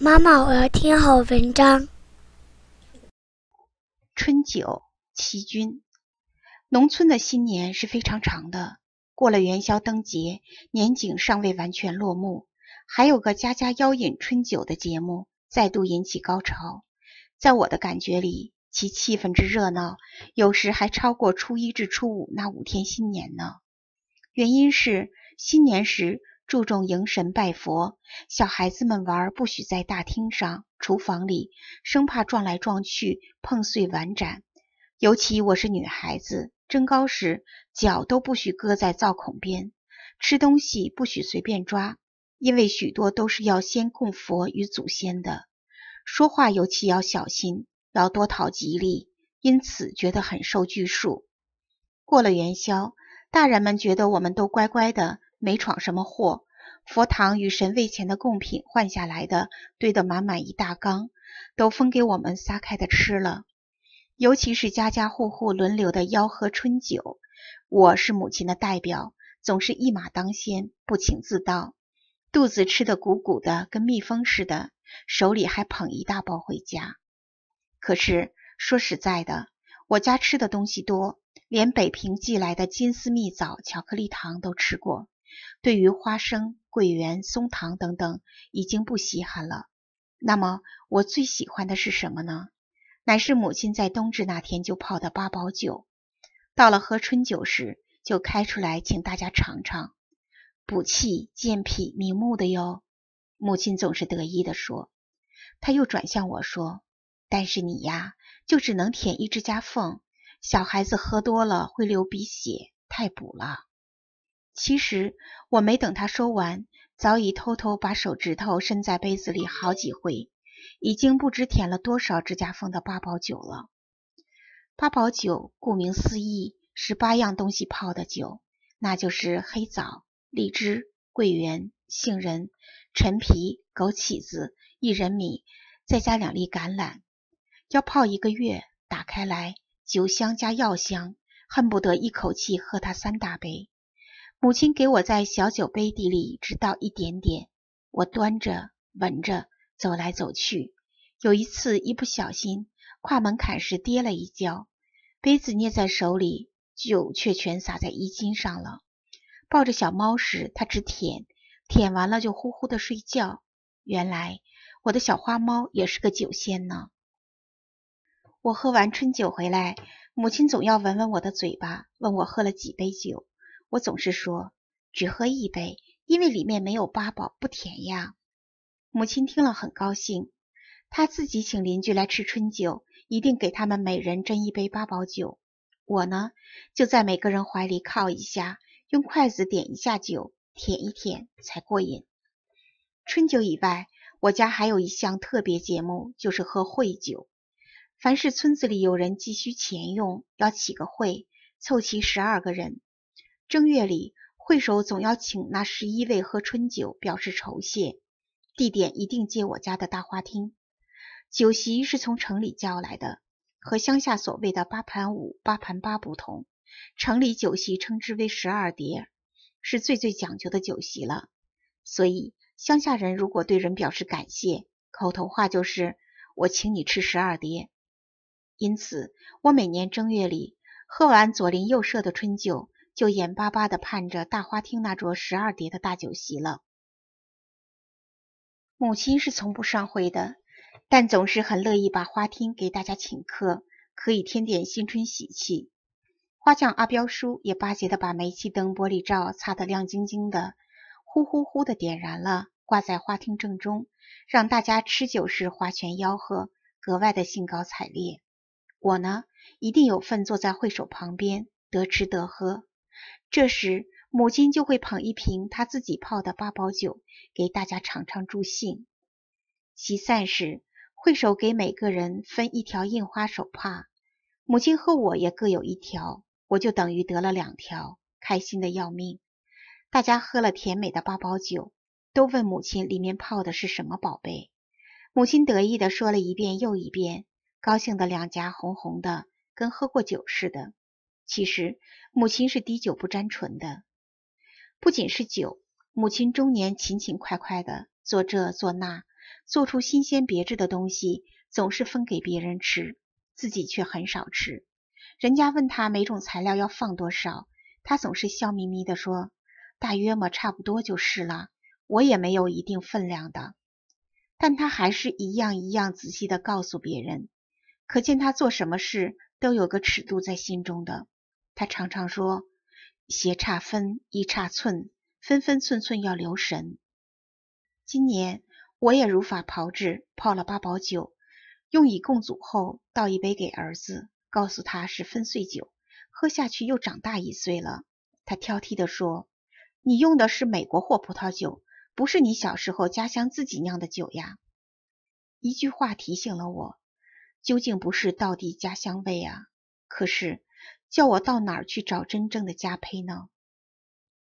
妈妈，我要听好文章。春酒，齐君。农村的新年是非常长的，过了元宵灯节，年景尚未完全落幕，还有个家家邀饮春酒的节目，再度引起高潮。在我的感觉里，其气氛之热闹，有时还超过初一至初五那五天新年呢。原因是新年时。注重迎神拜佛，小孩子们玩不许在大厅上、厨房里，生怕撞来撞去碰碎碗盏。尤其我是女孩子，蒸糕时脚都不许搁在灶孔边，吃东西不许随便抓，因为许多都是要先供佛与祖先的。说话尤其要小心，要多讨吉利，因此觉得很受拘束。过了元宵，大人们觉得我们都乖乖的。没闯什么祸，佛堂与神位前的贡品换下来的堆得满满一大缸，都分给我们撒开的吃了。尤其是家家户户轮流的吆喝春酒，我是母亲的代表，总是一马当先，不请自到，肚子吃得鼓鼓的，跟蜜蜂似的，手里还捧一大包回家。可是说实在的，我家吃的东西多，连北平寄来的金丝蜜枣、巧克力糖都吃过。对于花生、桂圆、松糖等等，已经不稀罕了。那么我最喜欢的是什么呢？乃是母亲在冬至那天就泡的八宝酒。到了喝春酒时，就开出来请大家尝尝，补气、健脾、明目的哟。母亲总是得意地说。他又转向我说：“但是你呀，就只能舔一只甲缝。小孩子喝多了会流鼻血，太补了。”其实我没等他说完，早已偷偷把手指头伸在杯子里好几回，已经不知舔了多少指甲缝的八宝酒了。八宝酒顾名思义是八样东西泡的酒，那就是黑枣、荔枝、桂圆、杏仁、陈皮、枸杞子、薏仁米，再加两粒橄榄，要泡一个月。打开来，酒香加药香，恨不得一口气喝它三大杯。母亲给我在小酒杯底里只倒一点点，我端着闻着走来走去。有一次一不小心跨门槛时跌了一跤，杯子捏在手里，酒却全洒在衣襟上了。抱着小猫时，它只舔，舔完了就呼呼的睡觉。原来我的小花猫也是个酒仙呢。我喝完春酒回来，母亲总要闻闻我的嘴巴，问我喝了几杯酒。我总是说只喝一杯，因为里面没有八宝，不甜呀。母亲听了很高兴，她自己请邻居来吃春酒，一定给他们每人斟一杯八宝酒。我呢，就在每个人怀里靠一下，用筷子点一下酒，舔一舔才过瘾。春酒以外，我家还有一项特别节目，就是喝会酒。凡是村子里有人急需钱用，要起个会，凑齐十二个人。正月里，会首总要请那十一位喝春酒，表示酬谢。地点一定借我家的大花厅。酒席是从城里叫来的，和乡下所谓的八盘五、八盘八不同。城里酒席称之为十二碟，是最最讲究的酒席了。所以，乡下人如果对人表示感谢，口头话就是“我请你吃十二碟”。因此，我每年正月里喝完左邻右舍的春酒。就眼巴巴的盼着大花厅那桌十二碟的大酒席了。母亲是从不上会的，但总是很乐意把花厅给大家请客，可以添点新春喜气。花匠阿标叔也巴结的把煤气灯玻璃罩擦得亮晶晶的，呼呼呼的点燃了，挂在花厅正中，让大家吃酒时花拳吆喝，格外的兴高采烈。我呢，一定有份坐在会首旁边，得吃得喝。这时，母亲就会捧一瓶她自己泡的八宝酒，给大家尝尝助兴。席散时，会手给每个人分一条印花手帕，母亲和我也各有一条，我就等于得了两条，开心的要命。大家喝了甜美的八宝酒，都问母亲里面泡的是什么宝贝。母亲得意的说了一遍又一遍，高兴的两颊红红的，跟喝过酒似的。其实，母亲是滴酒不沾唇的。不仅是酒，母亲中年勤勤快快的做这做那，做出新鲜别致的东西，总是分给别人吃，自己却很少吃。人家问他每种材料要放多少，他总是笑眯眯的说：“大约么，差不多就是了，我也没有一定分量的。”但他还是一样一样仔细的告诉别人，可见他做什么事都有个尺度在心中的。他常常说：“斜差分一差寸，分分寸寸要留神。”今年我也如法炮制，泡了八宝酒，用以供祖后，倒一杯给儿子，告诉他是分岁酒，喝下去又长大一岁了。他挑剔地说：“你用的是美国货葡萄酒，不是你小时候家乡自己酿的酒呀！”一句话提醒了我，究竟不是道地家乡味啊。可是。叫我到哪儿去找真正的家胚呢？